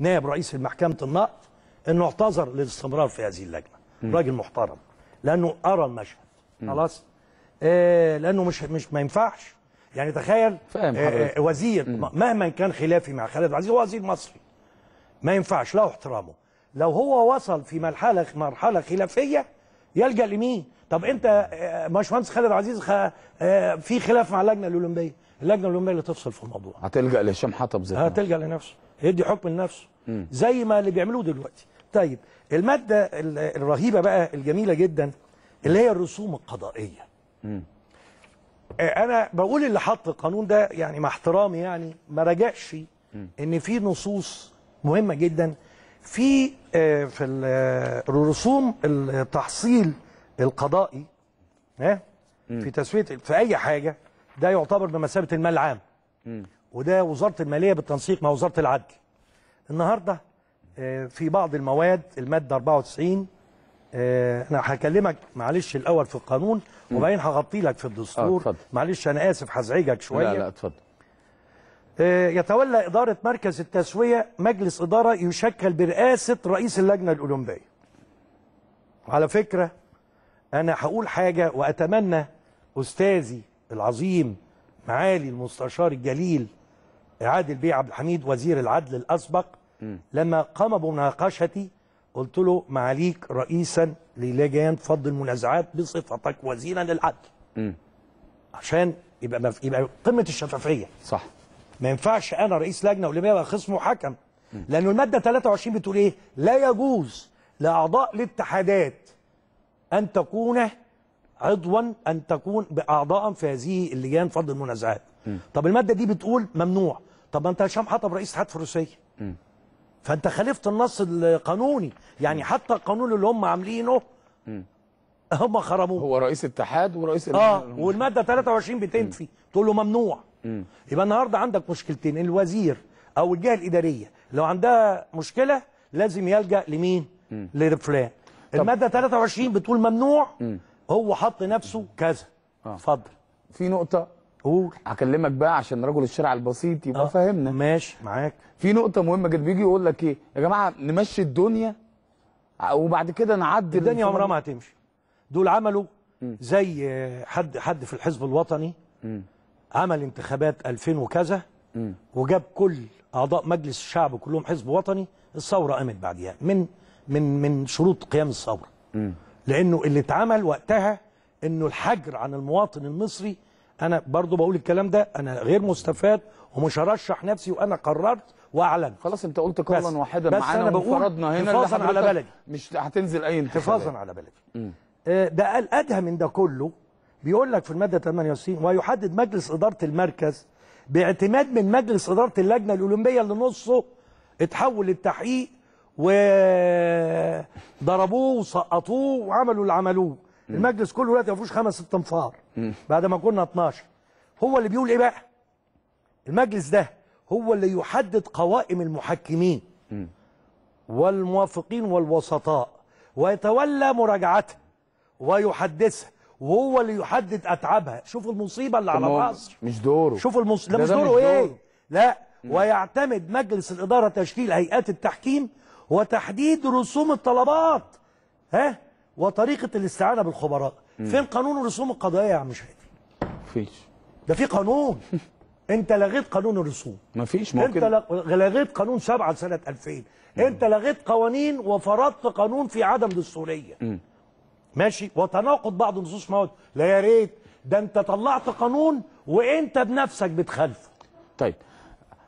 نائب رئيس المحكمة النقد انه اعتذر للاستمرار في هذه اللجنه م. راجل محترم لانه ارى المشهد خلاص آه لانه مش مش ما ينفعش يعني تخيل آه،, آه وزير م. مهما كان خلافي مع خالد عزيز هو وزير مصري ما ينفعش له احترامه لو هو وصل في مرحله مرحله خلافيه يلجا لمين طب انت آه، باشمهندس خالد عزيز خ... آه، في خلاف مع اللجنه الاولمبيه اللجنه الاولمبيه اللي تفصل في الموضوع هتلجا لهشام حطب زي هتلجا لنفسه يدي حكم لنفسه زي ما اللي بيعملوه دلوقتي طيب المادة الرهيبة بقى الجميلة جدا اللي هي الرسوم القضائية آه، انا بقول اللي حط القانون ده يعني مع احترامي يعني ما راجعش ان في نصوص مهمه جدا في آه، في آه، الرسوم التحصيل القضائي ها في تسويه في اي حاجه ده يعتبر بمثابه المال العام وده وزارة المالية بالتنسيق مع وزارة العدل النهاردة آه، في بعض المواد المادة 94 آه، انا هكلمك معلش الاول في القانون وبعدين هغطي لك في الدستور آه معلش انا اسف هزعجك شويه لا لا اتفضل آه، يتولى اداره مركز التسويه مجلس اداره يشكل برئاسه رئيس اللجنه الاولمبيه على فكره انا هقول حاجه واتمنى استاذي العظيم معالي المستشار الجليل عادل بيه عبد الحميد وزير العدل الأسبق م. لما قام بمناقشتي قلت له معاليك رئيسا للجان فض المنازعات بصفتك وزيرا للعدل م. عشان يبقى مف... يبقى قمه الشفافيه صح ما ينفعش انا رئيس لجنه ولما يبقى خصمه حكم م. لانه الماده 23 بتقول ايه لا يجوز لاعضاء الاتحادات ان تكون عضوا ان تكون اعضاء في هذه اللجان فض المنازعات طب الماده دي بتقول ممنوع طب ما انت هشام حطب رئيس اتحاد الفروسيه فانت خالفت النص القانوني يعني حتى القانون اللي هم عاملينه هم خرموه هو رئيس اتحاد ورئيس اه والماده 23 بتنفي تقول له ممنوع يبقى النهارده عندك مشكلتين الوزير او الجهه الاداريه لو عندها مشكله لازم يلجا لمين لفلان الماده 23 بتقول ممنوع هو حط نفسه كذا آه. اتفضل آه. في نقطه قول هكلمك بقى عشان رجل الشارع البسيط يبقى آه. فاهمنا ماشي معاك في نقطه مهمه جدا بيجي يقول لك ايه يا جماعه نمشي الدنيا وبعد كده نعدل الدنيا عمرها ما هتمشي دول عملوا زي حد حد في الحزب الوطني م. عمل انتخابات 2000 وكذا م. وجاب كل اعضاء مجلس الشعب كلهم حزب وطني الثوره قامت بعديها من من من شروط قيام الثوره لانه اللي اتعمل وقتها انه الحجر عن المواطن المصري انا برضو بقول الكلام ده انا غير مستفاد ومش هرشح نفسي وانا قررت واعلن خلاص انت قلت قولا واحدا معانا وفرضنا هنا حفاظا على بلدي مش هتنزل اي انتخابات حفاظا على بلدي آه، ده قال ادهى من ده كله بيقول لك في الماده 68 ويحدد مجلس اداره المركز باعتماد من مجلس اداره اللجنه الاولمبيه اللي نصه اتحول للتحقيق وضربوه وسقطوه وعملوا اللي عملوه المجلس كله دلوقتي ما فيهوش خمس ست انفار بعد ما كنا 12 هو اللي بيقول ايه بقى المجلس ده هو اللي يحدد قوائم المحكمين والموافقين والوسطاء ويتولى مراجعتها ويحدثها وهو اللي يحدد اتعابها شوفوا المصيبه اللي على مصر مش دوره شوفوا المص... ده, مش دوره مش ايه لا ويعتمد مجلس الاداره تشكيل هيئات التحكيم وتحديد رسوم الطلبات ها وطريقه الاستعانه بالخبراء فين قانون الرسوم القضائية يا عم شادي مفيش ده في قانون انت لغيت قانون الرسوم مفيش ممكن انت لغيت قانون 7 سنه 2000 انت لغيت قوانين وفرضت قانون في عدم دستوريه ماشي وتناقض بعض نصوص مواد لا يا ريت ده انت طلعت قانون وانت بنفسك بتخالفه طيب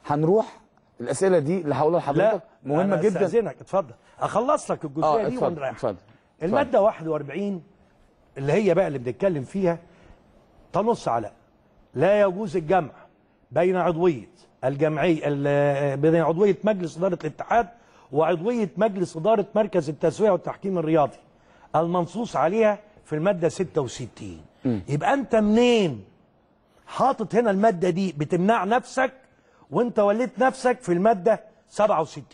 هنروح الاسئله دي اللي هقولها لحضرتك مهمه جدا لا استاذنك اتفضل اخلص لك الجزئيه آه، دي ونريح اتفضل المادة 41 اللي هي بقى اللي بنتكلم فيها تنص على لا يجوز الجمع بين عضوية الجمعية بين عضوية مجلس إدارة الاتحاد وعضوية مجلس إدارة مركز التسوية والتحكيم الرياضي المنصوص عليها في المادة 66 م. يبقى أنت منين حاطط هنا المادة دي بتمنع نفسك وانت وليت نفسك في المادة 67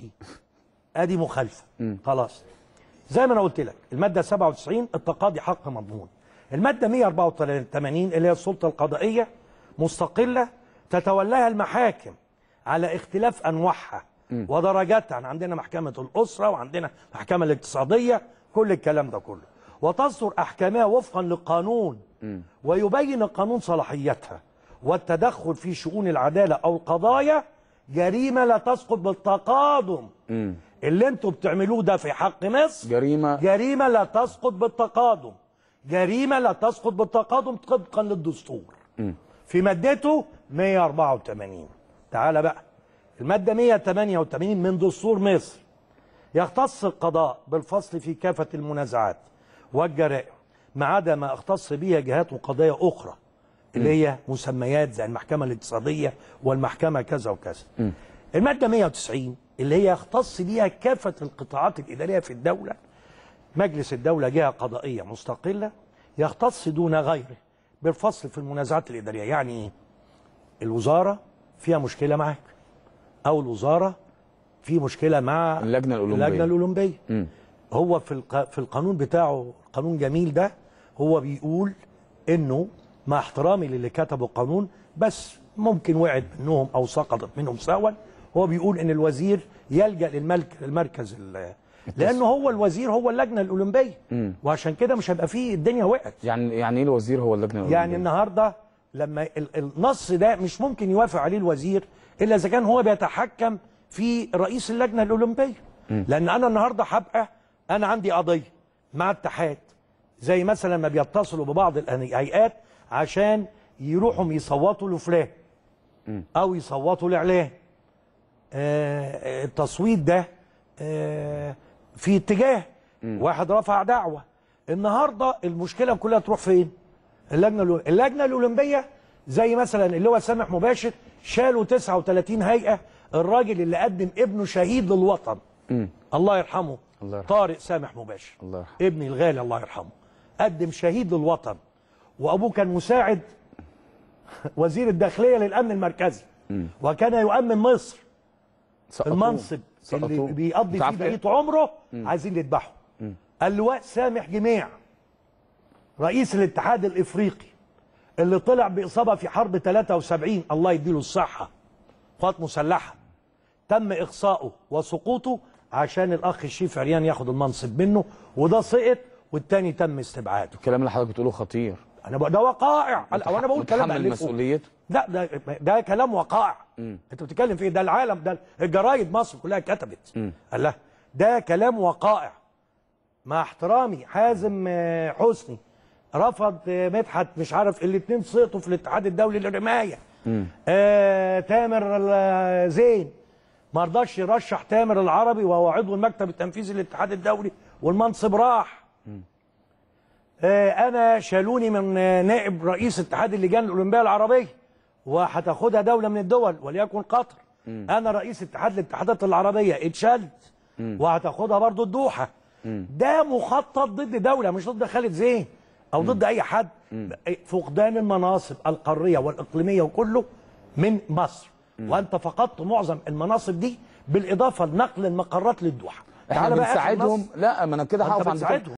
ادي مخالفة خلاص زي ما انا قلت لك الماده 97 التقاضي حق مضمون الماده 184 اللي هي السلطه القضائيه مستقله تتولاها المحاكم على اختلاف انواعها ودرجاتها عندنا محكمه الاسره وعندنا محكمه الاقتصاديه كل الكلام ده كله وتصدر احكامها وفقا للقانون ويبين القانون صلاحيتها والتدخل في شؤون العداله او القضايا جريمه لا تسقط بالتقادم اللي انتوا بتعملوه ده في حق مصر جريمة جريمة لا تسقط بالتقادم جريمة لا تسقط بالتقادم طبقا للدستور م. في مادته 184 تعال بقى المادة 188 من دستور مصر يختص القضاء بالفصل في كافة المنازعات والجرائم ما عدا ما اختص بها جهات وقضايا أخرى اللي هي مسميات زي المحكمة الاقتصادية والمحكمة كذا وكذا م. المادة 190 اللي هي يختص بيها كافة القطاعات الإدارية في الدولة مجلس الدولة جهة قضائية مستقلة يختص دون غيره بالفصل في المنازعات الإدارية يعني إيه؟ الوزارة فيها مشكلة معك أو الوزارة في مشكلة مع اللجنة الأولمبية, اللجنة الأولمبية. هو في في القانون بتاعه قانون جميل ده هو بيقول انه مع احترامي للي كتبوا القانون بس ممكن وقعت منهم او سقطت منهم سهوا هو بيقول ان الوزير يلجا للملك المركز لانه هو الوزير هو اللجنه الاولمبيه وعشان كده مش هيبقى فيه الدنيا وقعت يعني يعني ايه الوزير هو اللجنه الاولمبيه يعني النهارده لما النص ده مش ممكن يوافق عليه الوزير الا اذا كان هو بيتحكم في رئيس اللجنه الاولمبيه لان انا النهارده هبقى انا عندي قضيه مع اتحاد زي مثلا ما بيتصلوا ببعض الهيئات عشان يروحوا يصوتوا لفلان او يصوتوا لعلان آه، آه، التصويت ده آه، في اتجاه واحد رفع دعوه النهارده المشكله كلها تروح فين اللجنه اللجنه الاولمبيه زي مثلا اللي هو سامح مباشر شالوا 39 هيئه الراجل اللي قدم ابنه شهيد للوطن م. الله يرحمه الله يرحمه. طارق سامح مباشر الله يرحمه. ابني الغالي الله يرحمه قدم شهيد للوطن وابوه كان مساعد وزير الداخليه للامن المركزي م. وكان يؤمن مصر سقطوه. المنصب سقطوه. اللي بيقضي فيه إيه. بقيه عمره مم. عايزين يذبحه اللواء سامح جميع رئيس الاتحاد الافريقي اللي طلع باصابه في حرب 73 الله يديله الصحه قوات مسلحه تم اخصائه وسقوطه عشان الاخ الشيف عريان ياخد المنصب منه وده سقط والتاني تم استبعاده الكلام اللي حضرتك بتقوله خطير انا ده وقائع انا بقول كلام مسؤوليته لا ده ده كلام وقائع انت بتتكلم في ايه ده العالم ده الجرايد مصر كلها كتبت قال لها ده كلام وقائع مع احترامي حازم آه، حسني رفض آه، مدحت مش عارف الاثنين سقطوا في الاتحاد الدولي للرمايه آه تامر آه، زين ما رضاش يرشح تامر العربي وهو عضو المكتب التنفيذي للاتحاد الدولي والمنصب راح آه انا شالوني من نائب رئيس اتحاد اللجان الاولمبيه العربيه وهتاخدها دوله من الدول وليكن قطر م. انا رئيس اتحاد الاتحادات العربيه اتشلت وهتاخدها برضو الدوحه م. ده مخطط ضد دوله مش ضد خالد زين او ضد اي حد فقدان المناصب القاريه والاقليميه وكله من مصر وانت فقدت معظم المناصب دي بالاضافه لنقل المقرات للدوحه احنا بنساعدهم لا ما انا كده هقف عند